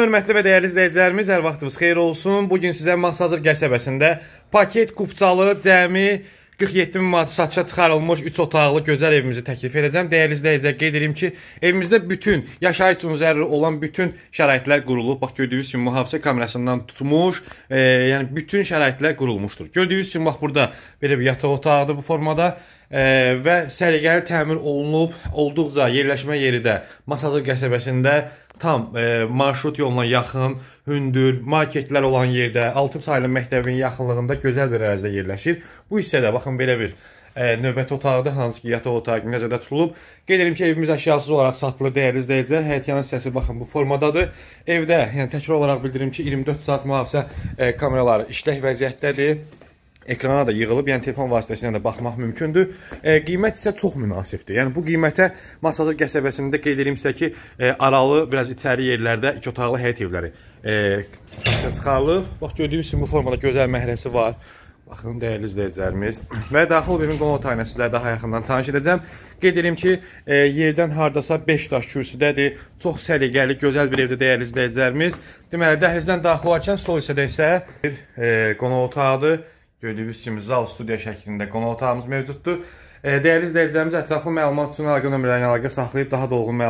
hörmətli və dəyərli izləyicilərimiz, hər vaxtınız xeyir olsun. Bu gün sizə Masazır qəsəbəsində paket kupçalı cəmi 47 min manat satışa çıxarılmış 3 otaqlı gözəl evimizi təklif edəcəm. Dəyərli izləyicilər, qeyd edim ki, evimizdə bütün yaşayış üçün zəruri olan bütün şəraitlər qurulub. Bax gördüyünüz kimi mühafizə kamerasından tutmuş, e, yəni bütün şəraitlər qurulmuşdur. Gördüyünüz kimi bax burada belə bir yataq otağıdır bu formada e, və səliqəli təmir olunub, olduqca yerləşmə yeri də Masazır qəsəbəsində tam e, marşrut yoluna yaxın, hündür, marketlər olan yerdə, Altun saylı məktəbinin yaxınlığında gözəl bir ərazidə yerləşir. Bu hissədə baxın belə bir e, növbəti otaqda hansı ki, yataq otağı nəzərdə tutulub. Qeyd edim ki, evimiz əşyasız olaraq satılır, dəyərli izləyicilər. Həyatiyanın hissəsi baxın bu formadadır. Evdə, yəni təkrar olaraq bildirim ki, 24 saat mühafizə e, kameraları işlək vəziyyətdədir ekrana da yığılıb, yəni telefon vasitəsilə də baxmaq mümkündür. E, qiymət isə çox münasibdir. Yəni bu qiymətə Masazır qəsəbəsində qeyd edirəm sizə ki, e, aralı biraz içəri yerlərdə 2 otaqlı həyət evləri e, satışa çıxarılıb. Bax gördüyünüz kimi bu formada gözəl məhrəsi var. Baxın dəyərli izləyicilərimiz və daxil evimin qonaq otağını sizlərə daha yaxından tanış edəcəm. Qeyd edim ki, e, yerdən hardasa 5 daş kürsüdədir. Çox səliqəli, gözəl bir evdə dəyərli izləyicilərimiz. Deməli dəhlizdən daxil olarkən sol hissədə isə bir e, qonaq otağıdır. Gördüyünüz kimi zal studiya şəklində qonaq otağımız mövcuddur. Dəyərli izləyicilərimiz ətraflı məlumat üçün əlaqə nömrələri ilə əlaqə saxlayıb daha dolğun məlumat